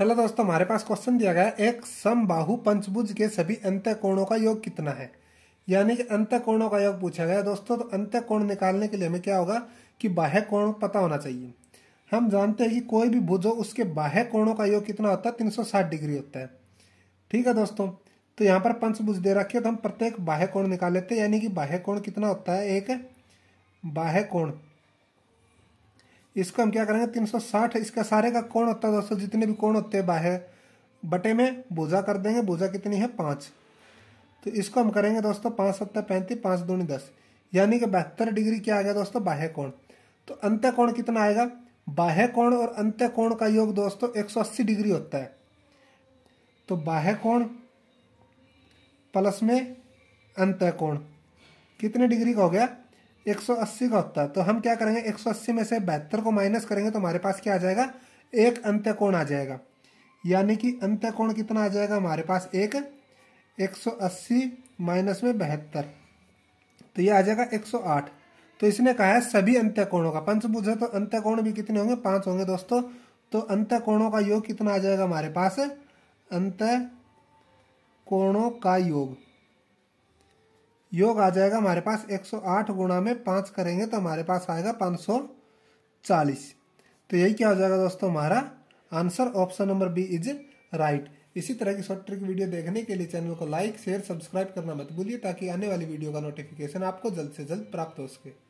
hello दोस्तों हमारे पास question दिया गया है एक समबाहु पंचभुज के सभी अंत कोणों का योग कितना है यानी कि अंत कोणों का योग पूछा गया दोस्तों तो अंत कोण निकालने के लिए हमें क्या होगा कि बाह्य कोण पता होना चाहिए हम जानते हैं कि कोई भी भुज हो उसके बाह्य कोणों का योग कितना होता है तीन डिग्री होता है ठीक है दोस्तों तो यहाँ पर पंचभुज दे रखे तो हम प्रत्येक बाह्य कोण निकाल लेते हैं यानी कि बाह्य कोण कितना होता है एक बाह्य कोण इसको हम क्या करेंगे तीन सौ साठ इसका सारे का कोण होता है दोस्तों जितने भी कोण होते हैं बाहर बटे में भूजा कर देंगे भुजा कितनी है पाँच तो इसको हम करेंगे दोस्तों पाँच सत्तर पैंतीस पाँच दूनी दस यानी कि बहत्तर डिग्री क्या आ गया दोस्तों बाह्य कोण तो अंत्य कोण कितना आएगा बाह्य कोण और अंत्य कोण का योग दोस्तों अस्सी डिग्री होता है तो बाह्य कोण प्लस में अंत्य कोण कितने डिग्री का हो गया 180 का होता है तो हम क्या करेंगे 180 में से बहत्तर को माइनस करेंगे तो हमारे पास क्या आ जाएगा एक अंत्यकोण आ जाएगा यानी कि अंत्यकोण कितना आ जाएगा हमारे पास एक 180 माइनस में बहत्तर तो ये आ जाएगा 108 तो इसने कहा है सभी अंत्यकोणों का पंचभुज है तो अंत्य कोण भी कितने होंगे पांच होंगे दोस्तों तो अंत्य कोणों का योग कितना आ जाएगा हमारे पास अंत्य कोणों का योग योग आ जाएगा हमारे पास 108 गुणा में पाँच करेंगे तो हमारे पास आएगा 540 तो यही क्या हो जाएगा दोस्तों हमारा answer option number B is right इसी तरह की शॉर्ट ट्रिक वीडियो देखने के लिए चैनल को लाइक शेयर सब्सक्राइब करना मत भूलिए ताकि आने वाली वीडियो का नोटिफिकेशन आपको जल्द से जल्द प्राप्त हो सके